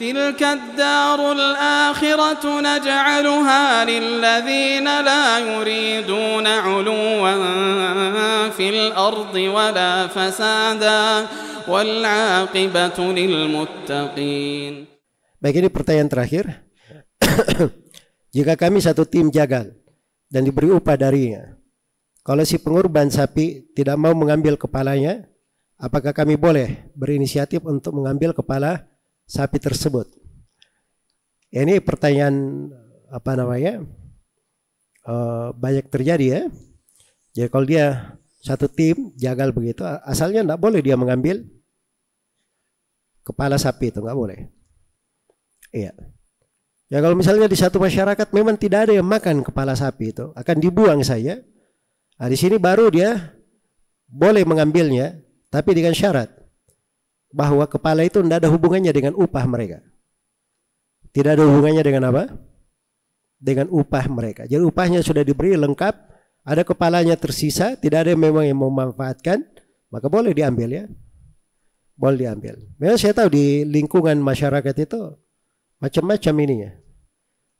تلك الدار الآخرة نجعلها للذين لا يريدون علوا في الأرض ولا فسادا والعاقبة للمتقين Baik ini pertanyaan terakhir Jika kami satu tim jagal dan diberi upah darinya Kalau si pengorban sapi tidak mau mengambil kepalanya Apakah kami boleh berinisiatif untuk mengambil kepala sapi tersebut. Ini pertanyaan apa namanya? Eh, banyak terjadi ya. Jadi kalau dia satu tim jagal begitu, asalnya tidak boleh dia mengambil kepala sapi itu nggak boleh. Iya. Ya kalau misalnya di satu masyarakat memang tidak ada yang makan kepala sapi itu, akan dibuang saja. Nah, di sini baru dia boleh mengambilnya, tapi dengan syarat bahwa kepala itu tidak ada hubungannya dengan upah mereka. Tidak ada hubungannya dengan apa? Dengan upah mereka. Jadi upahnya sudah diberi lengkap, ada kepalanya tersisa, tidak ada yang memang yang memanfaatkan, maka boleh diambil ya. Boleh diambil. Memang saya tahu di lingkungan masyarakat itu macam-macam ininya.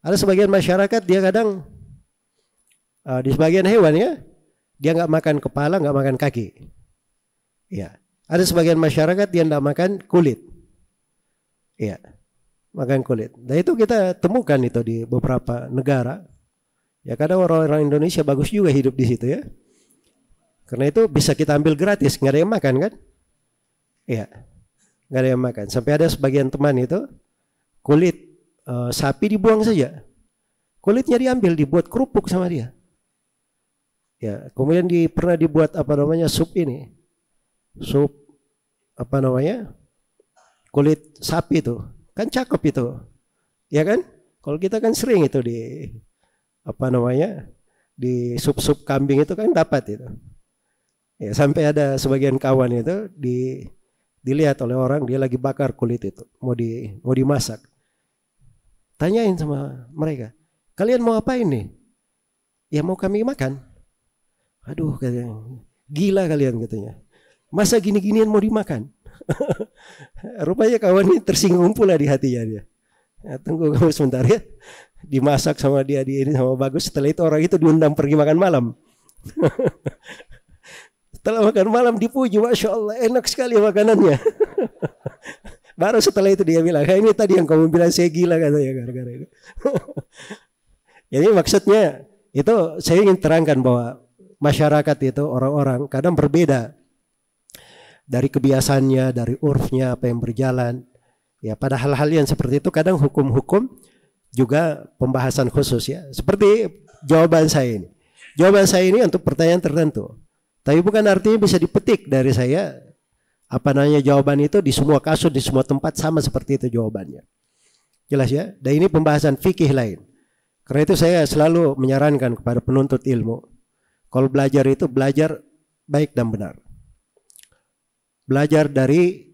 Ada sebagian masyarakat dia kadang uh, di sebagian hewan ya, dia nggak makan kepala, nggak makan kaki. Ya. Ada sebagian masyarakat yang tidak makan kulit. Iya, makan kulit. Nah itu kita temukan itu di beberapa negara. Ya kadang orang-orang Indonesia bagus juga hidup di situ ya. Karena itu bisa kita ambil gratis, nggak ada yang makan kan? Iya, nggak ada yang makan. Sampai ada sebagian teman itu kulit uh, sapi dibuang saja. Kulitnya diambil, dibuat kerupuk sama dia. Ya, kemudian di, pernah dibuat apa namanya sup ini, sup apa namanya kulit sapi itu kan cakep itu ya kan kalau kita kan sering itu di apa namanya di sup sup kambing itu kan dapat itu ya sampai ada sebagian kawan itu di dilihat oleh orang dia lagi bakar kulit itu mau di mau dimasak tanyain sama mereka kalian mau apa ini ya mau kami makan aduh kalian gila kalian katanya Masa gini-ginian mau dimakan? Rupanya kawan ini tersinggung pula di hatinya dia. Ya, tunggu kamu sebentar ya. Dimasak sama dia, di ini sama bagus. Setelah itu orang itu diundang pergi makan malam. setelah makan malam dipuji, masya Allah enak sekali makanannya. Baru setelah itu dia bilang, ini tadi yang kamu bilang saya gila katanya gara-gara ini Jadi maksudnya itu saya ingin terangkan bahwa masyarakat itu orang-orang kadang berbeda dari kebiasaannya, dari urfnya apa yang berjalan. Ya, pada hal-hal yang seperti itu kadang hukum-hukum juga pembahasan khusus ya. Seperti jawaban saya ini. Jawaban saya ini untuk pertanyaan tertentu. Tapi bukan artinya bisa dipetik dari saya apa namanya jawaban itu di semua kasus di semua tempat sama seperti itu jawabannya. Jelas ya? Dan ini pembahasan fikih lain. Karena itu saya selalu menyarankan kepada penuntut ilmu kalau belajar itu belajar baik dan benar belajar dari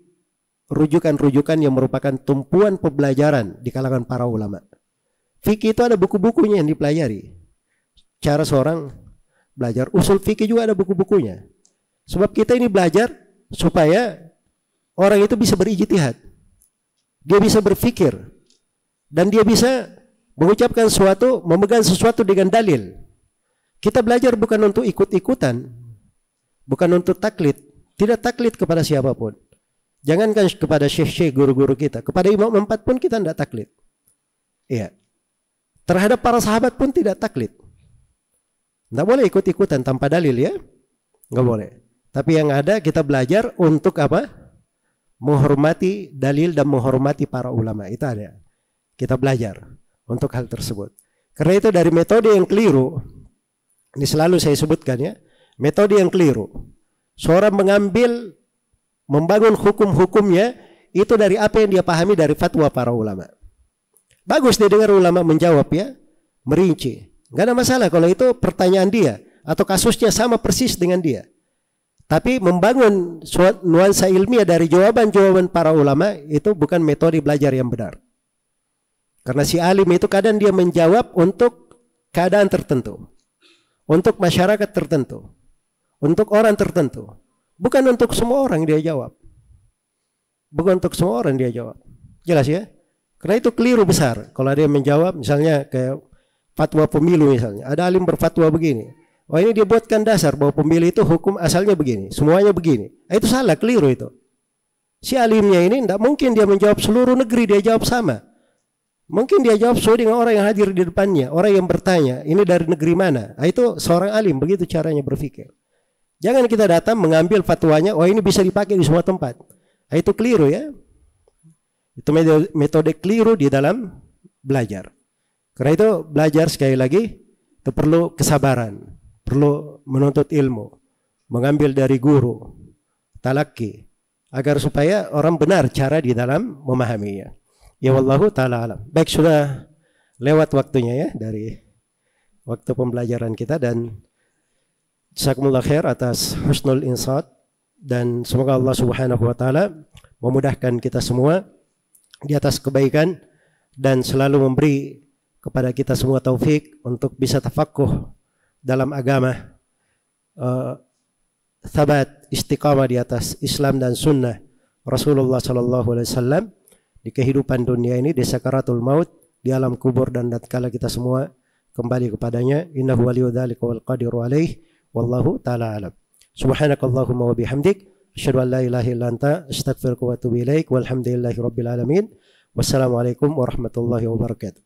rujukan-rujukan yang merupakan tumpuan pembelajaran di kalangan para ulama. Fikih itu ada buku-bukunya yang dipelajari. Cara seorang belajar usul fikih juga ada buku-bukunya. Sebab kita ini belajar supaya orang itu bisa berijtihad. Dia bisa berfikir dan dia bisa mengucapkan sesuatu, memegang sesuatu dengan dalil. Kita belajar bukan untuk ikut-ikutan, bukan untuk taklid, tidak taklid kepada siapapun. Jangankan kepada syekh-syekh guru-guru kita, kepada imam empat pun kita tidak taklid. Iya. Terhadap para sahabat pun tidak taklid. Tidak boleh ikut-ikutan tanpa dalil ya. Nggak hmm. boleh. Tapi yang ada kita belajar untuk apa? Menghormati dalil dan menghormati para ulama. Itu ada. Kita belajar untuk hal tersebut. Karena itu dari metode yang keliru, ini selalu saya sebutkan ya, metode yang keliru Seorang mengambil, membangun hukum-hukumnya, itu dari apa yang dia pahami dari fatwa para ulama. Bagus dia dengar ulama menjawab ya, merinci. Gak ada masalah kalau itu pertanyaan dia atau kasusnya sama persis dengan dia. Tapi membangun nuansa ilmiah dari jawaban-jawaban para ulama itu bukan metode belajar yang benar. Karena si alim itu kadang dia menjawab untuk keadaan tertentu. Untuk masyarakat tertentu. Untuk orang tertentu. Bukan untuk semua orang dia jawab. Bukan untuk semua orang dia jawab. Jelas ya? Karena itu keliru besar. Kalau dia menjawab misalnya kayak fatwa pemilu misalnya. Ada alim berfatwa begini. Wah ini dia buatkan dasar bahwa pemilih itu hukum asalnya begini, semuanya begini. Nah, itu salah, keliru itu. Si alimnya ini tidak mungkin dia menjawab seluruh negeri, dia jawab sama. Mungkin dia jawab sesuai dengan orang yang hadir di depannya, orang yang bertanya, ini dari negeri mana? Nah, itu seorang alim, begitu caranya berpikir. Jangan kita datang mengambil fatwanya, oh ini bisa dipakai di semua tempat. Nah, itu keliru ya. Itu metode, keliru di dalam belajar. Karena itu belajar sekali lagi itu perlu kesabaran, perlu menuntut ilmu, mengambil dari guru, talaki agar supaya orang benar cara di dalam memahaminya. Ya wallahu taala alam. Baik sudah lewat waktunya ya dari waktu pembelajaran kita dan Jazakumullah khair atas husnul insat dan semoga Allah Subhanahu wa taala memudahkan kita semua di atas kebaikan dan selalu memberi kepada kita semua taufik untuk bisa tafakuh dalam agama uh, thabat istiqamah di atas Islam dan sunnah Rasulullah sallallahu alaihi wasallam di kehidupan dunia ini di sakaratul maut di alam kubur dan tatkala kita semua kembali kepadanya innahu waliyudzalika wal alaihi Wallahu taala alam. Subhanakallahumma wa bihamdik asyhadu an la ilaha illa anta astaghfiruka wa atubu ilaik walhamdulillahi rabbil alamin. Wassalamualaikum warahmatullahi wabarakatuh.